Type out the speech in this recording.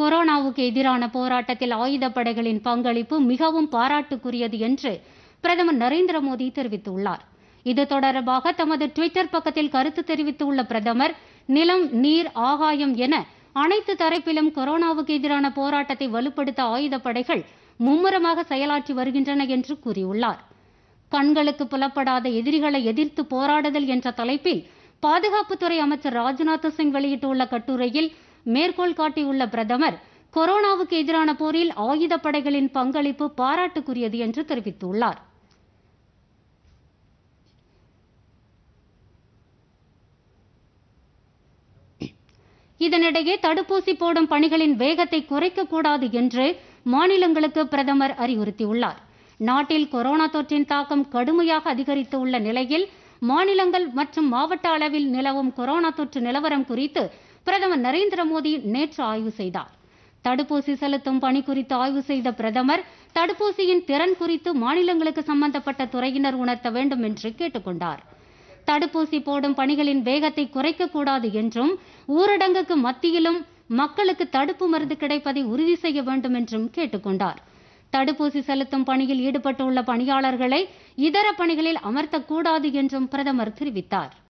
கொரோனாவுக்கு எதிரான போராட்டத்தில் ஆயுதப்படைகளின் பங்களிப்பு மிகவும் பாராட்டுக்குரியது என்று பிரதமர் நரேந்திர மோடி தெரிவித்துள்ளார் இது தொடர்பாக தமது டுவிட்டர் பக்கத்தில் கருத்து தெரிவித்துள்ள பிரதமர் நிலம் நீர் ஆகாயம் என அனைத்து தரப்பிலும் கொரோனாவுக்கு எதிரான போராட்டத்தை வலுப்படுத்த ஆயுதப்படைகள் மும்முரமாக செயலாற்றி வருகின்றன என்று கூறியுள்ளார் கண்களுக்கு புலப்படாத எதிரிகளை எதிர்த்து போராடுதல் என்ற தலைப்பில் பாதுகாப்புத்துறை அமைச்சர் ராஜ்நாத் சிங் வெளியிட்டுள்ள கட்டுரையில் மேற்கோள் காட்டியுள்ள பிரதமர் கொரோனாவுக்கு எதிரான போரில் ஆயுதப்படைகளின் பங்களிப்பு பாராட்டுக்குரியது என்று தெரிவித்துள்ளார் இதனிடையே தடுப்பூசி போடும் பணிகளின் வேகத்தை குறைக்கக்கூடாது என்று மாநிலங்களுக்கு பிரதமர் அறிவுறுத்தியுள்ளார் நாட்டில் கொரோனா தொற்றின் தாக்கம் கடுமையாக அதிகரித்து உள்ள நிலையில் மாநிலங்கள் மற்றும் மாவட்ட அளவில் நிலவும் கொரோனா தொற்று நிலவரம் குறித்து பிரதமர் நரேந்திர மோடி நேற்று ஆய்வு செய்தார் தடுப்பூசி செலுத்தும் பணி குறித்து ஆய்வு செய்த பிரதமர் தடுப்பூசியின் திறன் குறித்து மாநிலங்களுக்கு சம்பந்தப்பட்ட துறையினர் உணர்த்த வேண்டும் என்று கேட்டுக்கொண்டார் தடுப்பூசி போடும் பணிகளின் வேகத்தை குறைக்கக்கூடாது என்றும் ஊரடங்குக்கு மத்தியிலும் மக்களுக்கு தடுப்பு மருந்து கிடைப்பதை உறுதி செய்ய வேண்டும் என்றும் கேட்டுக்கொண்டார் தடுப்பூசி செலுத்தும் பணியில் ஈடுபட்டுள்ள பணியாளர்களை இதர பணிகளில் அமர்த்தக்கூடாது என்றும் பிரதமர் தெரிவித்தார்